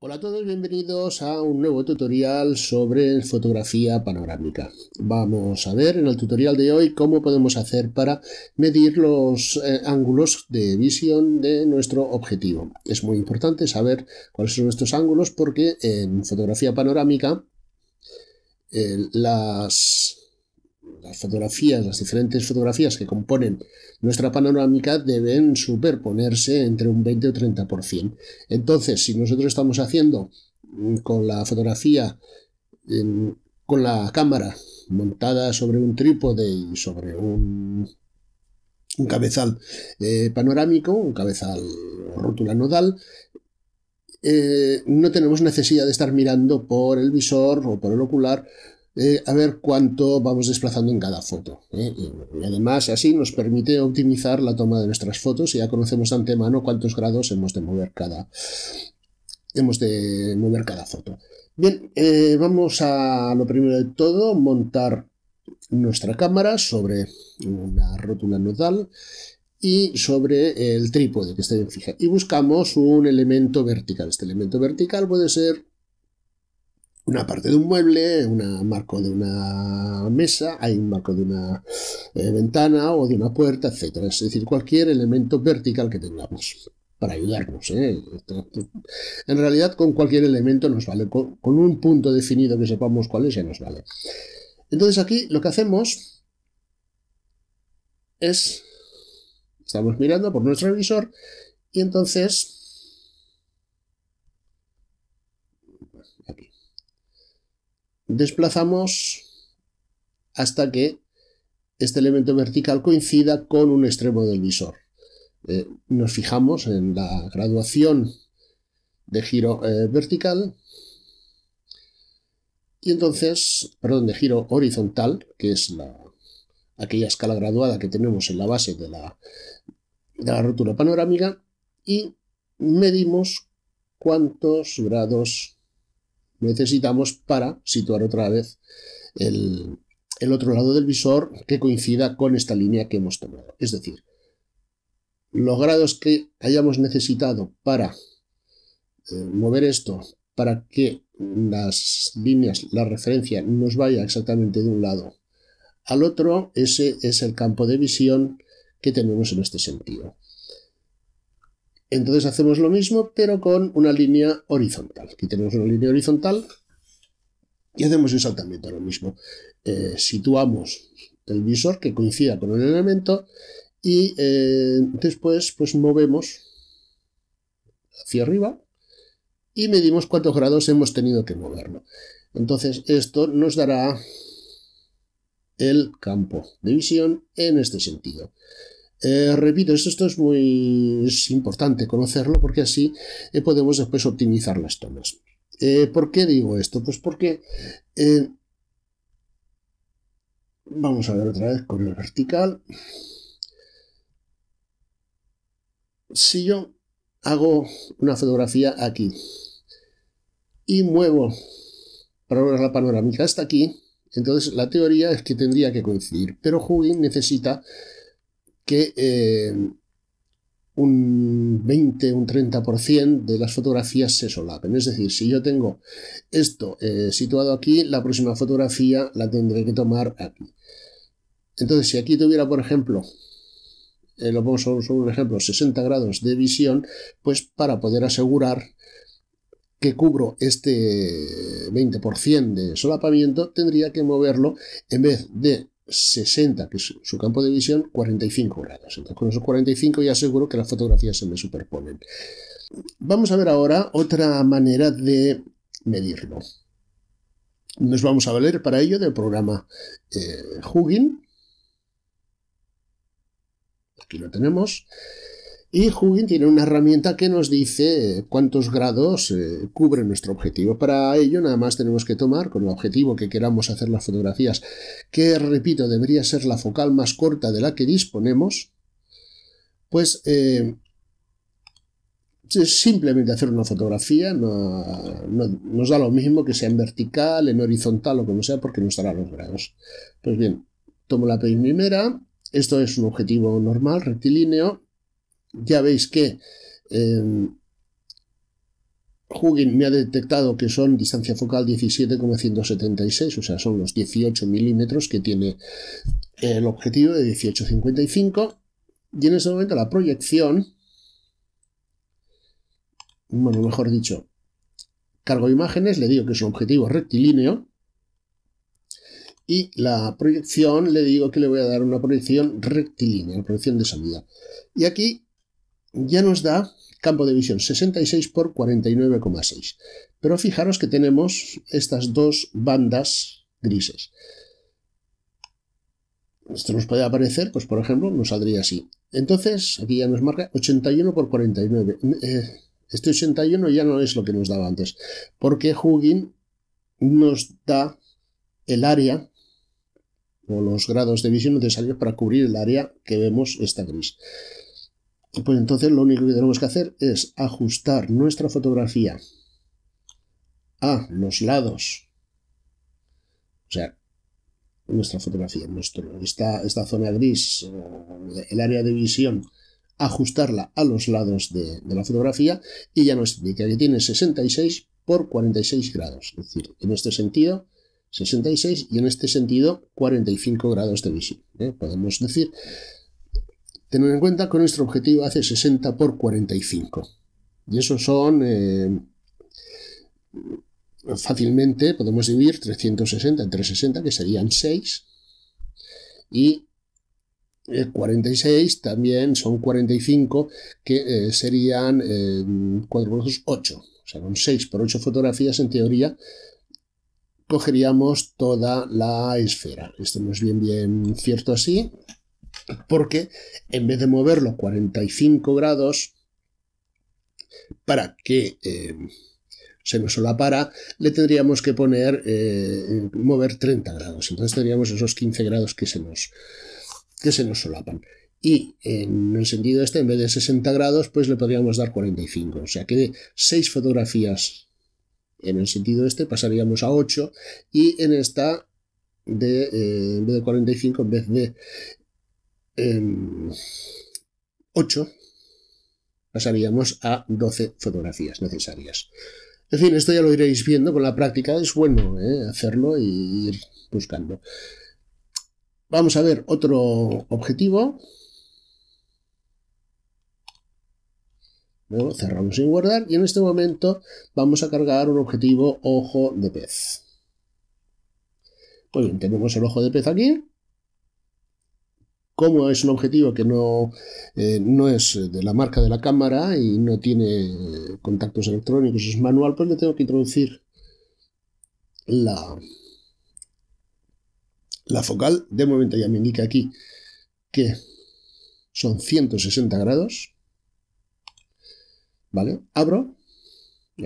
Hola a todos, bienvenidos a un nuevo tutorial sobre fotografía panorámica. Vamos a ver en el tutorial de hoy cómo podemos hacer para medir los eh, ángulos de visión de nuestro objetivo. Es muy importante saber cuáles son nuestros ángulos porque en fotografía panorámica eh, las las fotografías, las diferentes fotografías que componen nuestra panorámica deben superponerse entre un 20 o 30%. Entonces, si nosotros estamos haciendo mm, con la fotografía, con la cámara montada sobre un trípode y sobre un, cabezal eh, panorámico, un cabezal rótula nodal, eh, no tenemos necesidad de estar mirando por el visor o por el ocular eh, a ver cuánto vamos desplazando en cada foto. Eh. Y además, así nos permite optimizar la toma de nuestras fotos y ya conocemos antemano cuántos grados hemos de mover cada, hemos de mover cada foto. Bien, eh, vamos a lo primero de todo, montar nuestra cámara sobre una rótula nodal y sobre el trípode que esté bien fija. Y buscamos un elemento vertical. Este elemento vertical puede ser una parte de un mueble, un marco de una mesa, hay un marco de una eh, ventana o de una puerta, etc. Es decir, cualquier elemento vertical que tengamos para ayudarnos. ¿eh? En realidad, con cualquier elemento nos vale, con, con un punto definido que sepamos cuál es, ya nos vale. Entonces aquí lo que hacemos es, estamos mirando por nuestro visor y entonces desplazamos hasta que este elemento vertical coincida con un extremo del visor. Eh, nos fijamos en la graduación de giro eh, vertical y entonces, perdón, de giro horizontal, que es aquella escala graduada que tenemos en la base de la, de la panorámica, y medimos cuántos grados necesitamos para situar otra vez el, otro lado del visor que coincida con esta línea que hemos tomado. Es decir, los grados que hayamos necesitado para eh, mover esto, para que las líneas, la referencia nos vaya exactamente de un lado al otro, ese es el campo de visión que tenemos en este sentido. Entonces hacemos lo mismo, pero con una línea horizontal. Aquí tenemos una línea horizontal y hacemos exactamente lo mismo. Eh, situamos el visor que coincida con el elemento y eh, después pues movemos hacia arriba y medimos cuántos grados hemos tenido que moverlo. Entonces esto nos dará el campo de visión en este sentido. Eh, repito, esto, es muy importante conocerlo porque así eh, podemos después optimizar las tomas. Eh, ¿Por qué digo esto? Pues porque... vamos a ver otra vez con el vertical. Si yo hago una fotografía aquí y muevo para ver la panorámica hasta aquí, entonces la teoría es que tendría que coincidir, pero Hugging necesita que eh, un 20, un 30% de las fotografías se solapen. Es decir, si yo tengo esto eh, situado aquí, la próxima fotografía la tendré que tomar aquí. Entonces, si aquí tuviera, por ejemplo, eh, lo pongo solo un ejemplo, 60 grados de visión, pues para poder asegurar que cubro este 20% de solapamiento, tendría que moverlo en vez de 60, que es su campo de visión, 45 grados. Entonces con esos 45 ya seguro que las fotografías se me superponen. Vamos a ver ahora otra manera de medirlo. Nos vamos a valer para ello del programa eh, Hugin. Aquí lo tenemos. Y Hugin tiene una herramienta que nos dice cuántos grados eh, cubre nuestro objetivo. Para ello nada más tenemos que tomar con el objetivo que queramos hacer las fotografías, que repito debería ser la focal más corta de la que disponemos, pues eh, simplemente hacer una fotografía no, nos da lo mismo que sea en vertical, en horizontal o como sea, porque nos dará los grados. Pues bien, tomo la primera, esto es un objetivo normal, rectilíneo, ya veis que em, Hugin me ha detectado que son distancia focal 17,176, o sea, son los 18 milímetros que tiene el objetivo de 1855. Y en ese momento la proyección, bueno, mejor dicho, cargo imágenes, le digo que es un objetivo rectilíneo, y la proyección le digo que le voy a dar una proyección rectilínea, una proyección de salida. Y aquí ya nos da campo de visión 66 por 49,6. Pero fijaros que tenemos estas dos bandas grises. Esto nos puede aparecer, pues por ejemplo, nos saldría así. Entonces, aquí ya nos marca 81 por 49. Eh, este 81 ya no es lo que nos daba antes, porque Hugin nos da el área o los grados de visión necesarios para cubrir el área que vemos esta gris. Pues entonces lo único que tenemos que hacer es ajustar nuestra fotografía a los lados. O sea, nuestra fotografía, nuestro, esta, esta zona gris, eh, el área de visión, ajustarla a los lados de, la fotografía y ya nos indica que tiene 66 por 46 grados. Es decir, en este sentido 66 y en este sentido 45 grados de visión. ¿eh? Podemos decir Tener en cuenta que nuestro objetivo hace 60 por 45. Y eso son... Eh, fácilmente podemos dividir 360 entre 60, que serían 6. Y 46 también son 45, que eh, serían eh, 4 por 8. O sea, con 6 por 8 fotografías, en teoría, cogeríamos toda la esfera. Esto no es bien, bien cierto así, porque en vez de moverlo 45 grados, para que eh, se nos solapara, le tendríamos que poner, eh, mover 30 grados. Entonces tendríamos esos 15 grados que se nos, que se nos solapan. Y en el sentido este, en vez de 60 grados, pues le podríamos dar 45. O sea que de 6 fotografías en el sentido este pasaríamos a 8 y en esta de, eh, en vez de 45, en vez de 8 em, pasaríamos a 12 fotografías necesarias. En fin, esto ya lo iréis viendo con la práctica, es bueno ¿eh? hacerlo y ir buscando. Vamos a ver otro objetivo. Luego cerramos sin guardar y en este momento vamos a cargar un objetivo ojo de pez. Muy bien, tenemos el ojo de pez aquí como es un objetivo que no, eh, no es eh, de la marca de la cámara y no tiene eh, contactos electrónicos, es manual, pues le tengo que introducir la, la focal. De momento ya me indica aquí que son 160 grados. ¿Vale? Abro.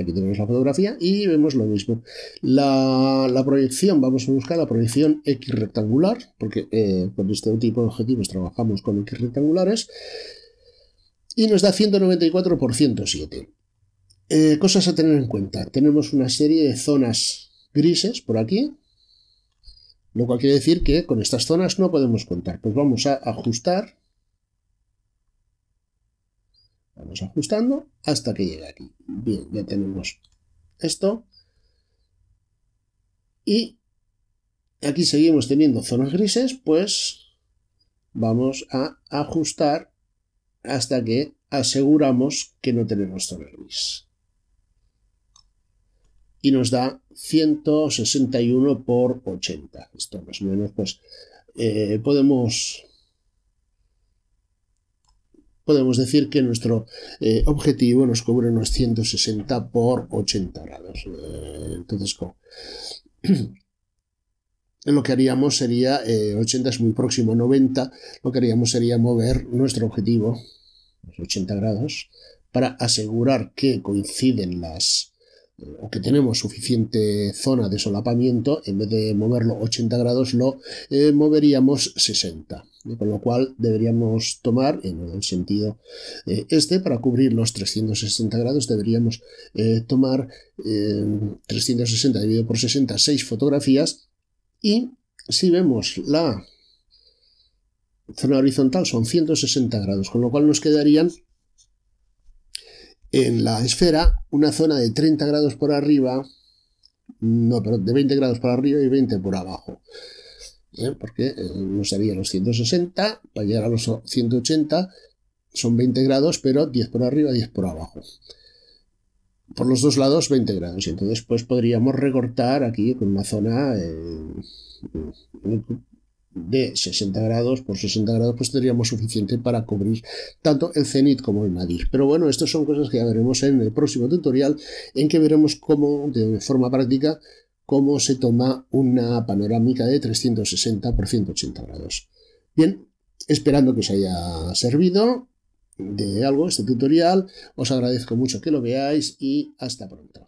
Aquí tenemos la fotografía y vemos lo mismo. La, proyección, vamos a buscar la proyección X rectangular, porque eh, con este tipo de objetivos trabajamos con X rectangulares, y nos da 194 por 107. Eh, cosas a tener en cuenta. Tenemos una serie de zonas grises por aquí, lo cual quiere decir que con estas zonas no podemos contar. Pues vamos a ajustar Vamos ajustando hasta que llegue aquí. Bien, ya tenemos esto. Y aquí seguimos teniendo zonas grises, pues vamos a ajustar hasta que aseguramos que no tenemos zona gris. Y nos da 161 por 80. Esto más o menos, pues eh, podemos podemos decir que nuestro eh, objetivo nos cubre unos 160 por 80 grados. Eh, entonces, lo que haríamos sería, 80 eh, es muy próximo, a 90, lo que haríamos sería mover nuestro objetivo, los 80 grados, para asegurar que coinciden las, o que tenemos suficiente zona de solapamiento, en vez de moverlo 80 grados, lo moveríamos 60 con lo cual deberíamos tomar en el sentido eh, este para cubrir los 360 grados deberíamos eh, tomar 360 eh, dividido por 60 6 fotografías y si vemos la zona horizontal son 160 grados con lo cual nos quedarían en la esfera una zona de 30 grados por arriba no, pero de 20 grados por arriba y 20 por abajo. ¿eh? porque eh, no sería los 160, para llegar a los 180 son 20 grados, pero 10 por arriba, 10 por abajo. Por los dos lados 20 grados. Y entonces pues podríamos recortar aquí con una zona eh, de 60 grados por 60 grados, pues tendríamos suficiente para cubrir tanto el cenit como el nadir. Pero bueno, estas son cosas que ya veremos en el próximo tutorial, en que veremos cómo de forma práctica cómo se toma una panorámica de 360 por 180 grados. Bien, esperando que os haya servido de algo este tutorial, os agradezco mucho que lo veáis y hasta pronto.